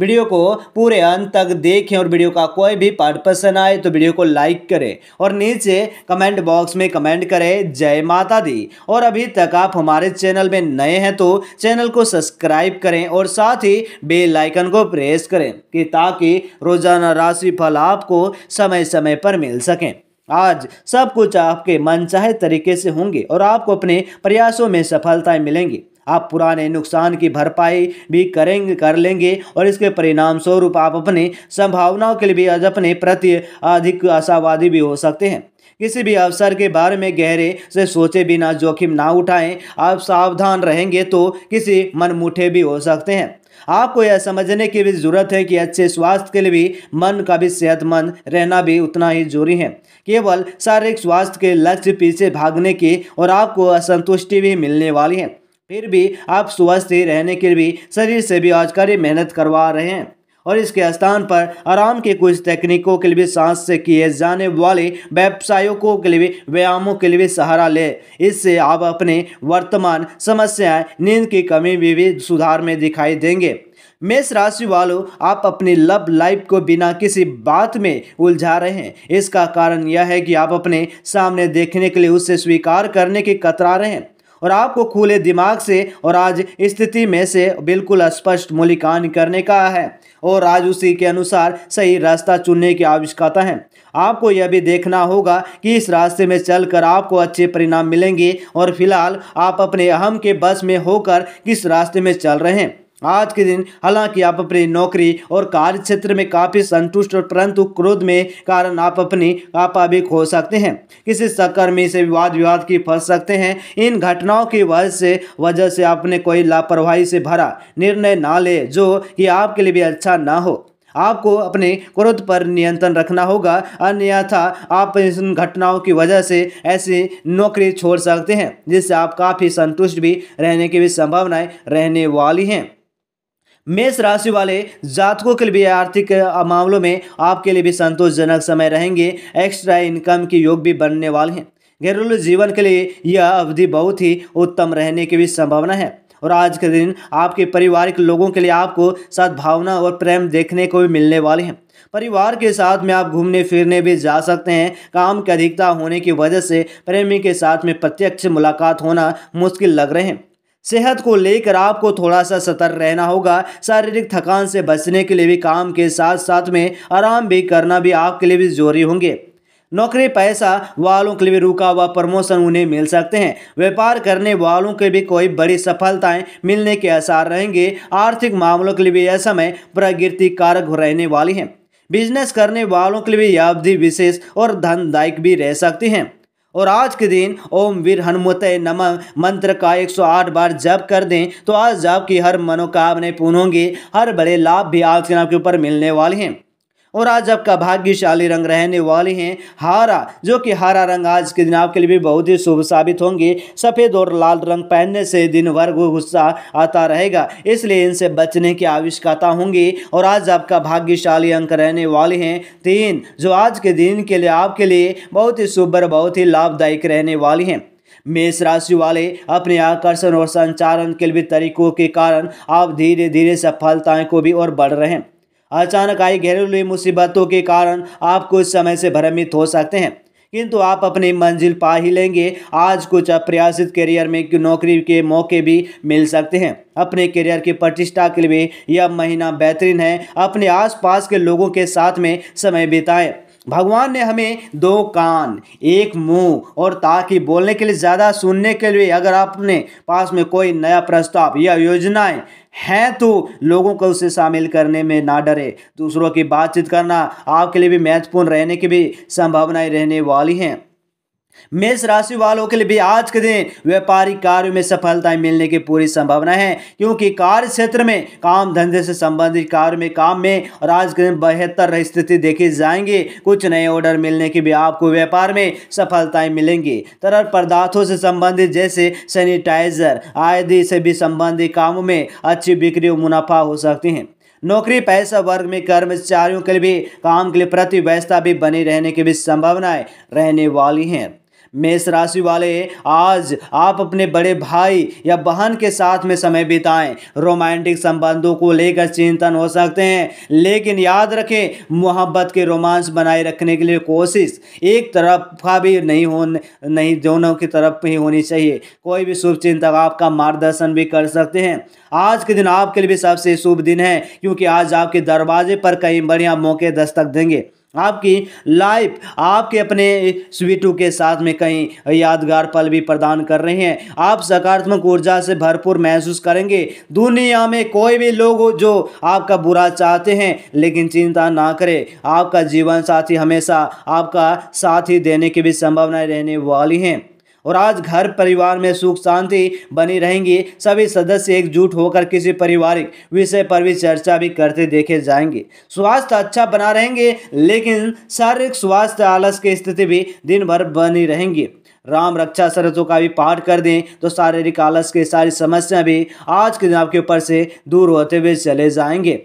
video को पूरे अंत तक देखें और वीडियो का कोई भी पार्ट पसंद आए तो वीडियो को लाइक करें और नीचे कमेंट बॉक्स में कमेंट करें जय माता दी और अभी तक आप हमारे चैनल में नए हैं तो चैनल को सब्सक्राइब करें और साथ ही बेल आइकन को प्रेस करें कि ताकि रोजाना राशि फल आपको समय समय पर मिल सकें आज सब कुछ आपके मनचाहे तरीके से होंगे और आपको अपने प्रयासों में सफलताएं मिलेंगी आप पुराने नुकसान की भरपाई भी करेंगे कर लेंगे और इसके परिणाम स्वरूप आप अपनी संभावनाओं के लिए भी अपने प्रति अधिक आशावादी भी हो सकते हैं किसी भी अवसर के बारे में गहरे से सोचे बिना जोखिम ना उठाएं आप सावधान रहेंगे तो किसी मनमुठे भी हो सकते हैं आपको यह समझने की भी ज़रूरत है कि अच्छे स्वास्थ्य के लिए भी मन का भी सेहतमंद रहना भी उतना ही जरूरी है केवल शारीरिक स्वास्थ्य के लक्ष्य पीछे भागने के और आपको असंतुष्टि भी मिलने वाली है फिर भी आप स्वस्थ ही रहने के लिए शरीर से भी आज कड़ी मेहनत करवा रहे हैं और इसके स्थान पर आराम के कुछ तकनीकों के लिए भी सांस से किए जाने वाले व्यवसायों को के लिए व्यायामों के लिए सहारा ले इससे आप अपने वर्तमान समस्याएं नींद की कमी भी, भी सुधार में दिखाई देंगे मेष राशि वालों आप अपनी लव लाइफ को बिना किसी बात में उलझा रहे हैं इसका कारण यह है कि आप अपने सामने देखने के लिए उससे स्वीकार करने के कतरा रहे हैं और आपको खुले दिमाग से और आज स्थिति में से बिल्कुल स्पष्ट मूल्यांकन करने का है और आज उसी के अनुसार सही रास्ता चुनने की आवश्यकता है आपको यह भी देखना होगा कि इस रास्ते में चलकर आपको अच्छे परिणाम मिलेंगे और फिलहाल आप अपने अहम के बस में होकर किस रास्ते में चल रहे हैं आज के दिन हालांकि आप अपनी नौकरी और कार्य क्षेत्र में काफ़ी संतुष्ट और परंतु क्रोध में कारण आप अपनी आपा भी खो सकते हैं किसी सहकर्मी से विवाद विवाद की फंस सकते हैं इन घटनाओं की वजह से वजह से आपने कोई लापरवाही से भरा निर्णय ना ले जो कि आपके लिए भी अच्छा ना हो आपको अपने क्रोध पर नियंत्रण रखना होगा अन्यथा आप इन घटनाओं की वजह से ऐसी नौकरी छोड़ सकते हैं जिससे आप काफ़ी संतुष्ट भी रहने की भी संभावनाएं रहने वाली हैं मेष राशि वाले जातकों के लिए आर्थिक मामलों में आपके लिए भी संतोषजनक समय रहेंगे एक्स्ट्रा इनकम के योग भी बनने वाले हैं घरेलू जीवन के लिए यह अवधि बहुत ही उत्तम रहने की भी संभावना है और आज के दिन आपके पारिवारिक लोगों के लिए आपको सद्भावना और प्रेम देखने को भी मिलने वाले हैं परिवार के साथ में आप घूमने फिरने भी जा सकते हैं काम की अधिकता होने की वजह से प्रेमी के साथ में प्रत्यक्ष मुलाकात होना मुश्किल लग रहे हैं सेहत को लेकर आपको थोड़ा सा सतर्क रहना होगा शारीरिक थकान से बचने के लिए भी काम के साथ साथ में आराम भी करना भी आपके लिए भी जरूरी होंगे नौकरी पैसा वालों के लिए भी रुका हुआ प्रमोशन उन्हें मिल सकते हैं व्यापार करने वालों के भी कोई बड़ी सफलताएं मिलने के आसार रहेंगे आर्थिक मामलों के लिए भी यह समय प्रगति कारक रहने वाली है बिजनेस करने वालों के लिए भी यह अवधि विशेष और धनदायक भी रह सकती हैं और आज के दिन ओम वीर हनुमत नम मंत्र का 108 बार जप कर दें तो आज की हर मनोकामनाएं पूर्ण होंगी हर बड़े लाभ भी आज के आपके ऊपर मिलने वाले हैं और आज आपका भाग्यशाली रंग रहने वाले हैं हारा जो कि हरा रंग आज के दिन आपके लिए भी बहुत ही शुभ साबित होंगे सफ़ेद और लाल रंग पहनने से दिन भर को गुस्सा आता रहेगा इसलिए इनसे बचने की आवश्यकता होंगी और आज आपका भाग्यशाली अंक रहने वाले हैं तीन जो आज के दिन के लिए आपके लिए बहुत ही शुभ और बहुत ही लाभदायक रहने वाली हैं मेष राशि वाले अपने आकर्षण और संचालन के भी तरीकों के कारण आप धीरे धीरे सफलताएँ को भी और बढ़ रहे हैं अचानक आई घरेलू मुसीबतों के कारण आप कुछ समय से भ्रमित हो सकते हैं किंतु आप अपनी मंजिल पा ही लेंगे आज कुछ अप्रयासित करियर में नौकरी के मौके भी मिल सकते हैं अपने करियर की प्रतिष्ठा के लिए यह महीना बेहतरीन है अपने आसपास के लोगों के साथ में समय बिताएं भगवान ने हमें दो कान एक मुंह और ताकि बोलने के लिए ज़्यादा सुनने के लिए अगर आपने पास में कोई नया प्रस्ताव या योजनाएं हैं तो लोगों को उसे शामिल करने में ना डरे दूसरों की बातचीत करना आपके लिए भी महत्वपूर्ण रहने की भी संभावनाएं रहने वाली हैं मेष राशि वालों के लिए भी आज के दिन व्यापारिक कार्यों में सफलता मिलने की पूरी संभावना है क्योंकि कार्य क्षेत्र में काम धंधे से संबंधित कार्य में काम में और आज के दिन बेहतर स्थिति देखी जाएंगी कुछ नए ऑर्डर मिलने की भी आपको व्यापार में सफलताएं मिलेंगी तरल पदार्थों से संबंधित जैसे सैनिटाइजर आदि से भी संबंधित कामों में अच्छी बिक्री और मुनाफा हो सकती हैं नौकरी पैसा वर्ग में कर्मचारियों के लिए भी काम के लिए प्रति व्यवस्था भी बनी रहने की भी संभावनाएं रहने वाली हैं मेष राशि वाले आज आप अपने बड़े भाई या बहन के साथ में समय बिताएं रोमांटिक संबंधों को लेकर चिंतन हो सकते हैं लेकिन याद रखें मोहब्बत के रोमांस बनाए रखने के लिए कोशिश एक तरफ का भी नहीं हो नहीं दोनों की तरफ ही होनी चाहिए कोई भी शुभ चिंतक आपका मार्गदर्शन भी कर सकते हैं आज के दिन आपके लिए भी सबसे शुभ दिन है क्योंकि आज आपके दरवाजे पर कई बढ़िया मौके दस्तक देंगे आपकी लाइफ आपके अपने स्वीटू के साथ में कहीं यादगार पल भी प्रदान कर रहे हैं आप सकारात्मक ऊर्जा से भरपूर महसूस करेंगे दुनिया में कोई भी लोग जो आपका बुरा चाहते हैं लेकिन चिंता ना करें आपका जीवन साथी हमेशा आपका साथ ही देने की भी संभावनाएं रहने वाली हैं और आज घर परिवार में सुख शांति बनी रहेंगी सभी सदस्य एकजुट होकर किसी पारिवारिक विषय पर भी चर्चा भी करते देखे जाएंगे स्वास्थ्य अच्छा बना रहेंगे लेकिन शारीरिक स्वास्थ्य आलस की स्थिति भी दिन भर बनी रहेंगी राम रक्षा शरतों का भी पाठ कर दें तो शारीरिक आलस की सारी समस्या भी आज के दिन आपके ऊपर से दूर होते हुए चले जाएंगे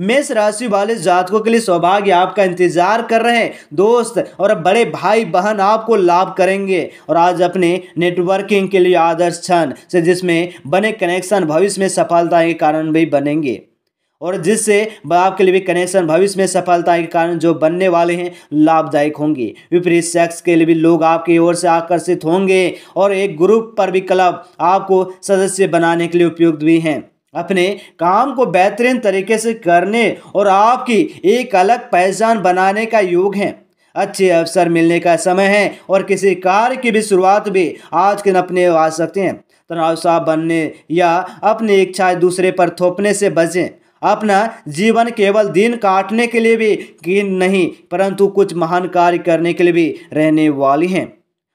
मेष राशि वाले जातकों के लिए सौभाग्य आपका इंतजार कर रहे हैं दोस्त और बड़े भाई बहन आपको लाभ करेंगे और आज अपने नेटवर्किंग के लिए आदर्श क्षण से जिसमें बने कनेक्शन भविष्य में सफलता के कारण भी बनेंगे और जिससे आपके लिए भी कनेक्शन भविष्य में सफलता के कारण जो बनने वाले हैं लाभदायक होंगे विपरीत सेक्स के लिए भी लोग आपकी ओर से आकर्षित होंगे और एक ग्रुप पर भी क्लब आपको सदस्य बनाने के लिए उपयुक्त भी हैं अपने काम को बेहतरीन तरीके से करने और आपकी एक अलग पहचान बनाने का योग है अच्छे अवसर मिलने का समय है और किसी कार्य की भी शुरुआत भी आज के अपने आ सकते हैं तनाव साफ बनने या अपनी इच्छाएं दूसरे पर थोपने से बचें अपना जीवन केवल दिन काटने के लिए भी गिन नहीं परंतु कुछ महान कार्य करने के लिए भी रहने वाली हैं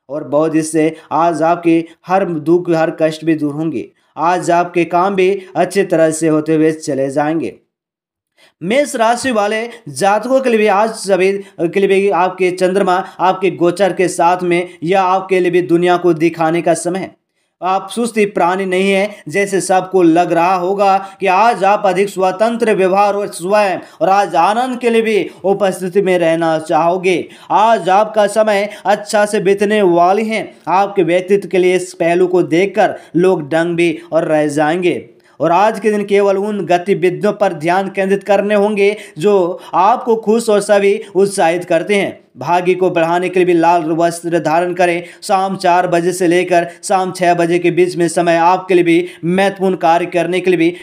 और बहुत इससे आज आपके हर दुख हर कष्ट भी दूर होंगे आज आपके काम भी अच्छी तरह से होते हुए चले जाएंगे मेष राशि वाले जातकों के लिए भी आज सभी के लिए भी आपके चंद्रमा आपके गोचर के साथ में या आपके लिए भी दुनिया को दिखाने का समय है आप सुस्ती प्राणी नहीं है जैसे सबको लग रहा होगा कि आज आप अधिक स्वतंत्र व्यवहार और स्वयं और आज आनंद के लिए भी उपस्थिति में रहना चाहोगे आज आपका समय अच्छा से बीतने वाली हैं आपके व्यक्तित्व के लिए इस पहलू को देखकर लोग डंग भी और रह जाएंगे और आज के दिन केवल उन गतिविधियों पर ध्यान केंद्रित करने होंगे जो आपको खुश और सभी उत्साहित करते हैं भाग्य को बढ़ाने के लिए भी लाल वस्त्र धारण करें शाम चार बजे से लेकर शाम छः बजे के बीच में समय आपके लिए भी महत्वपूर्ण कार्य करने के लिए भी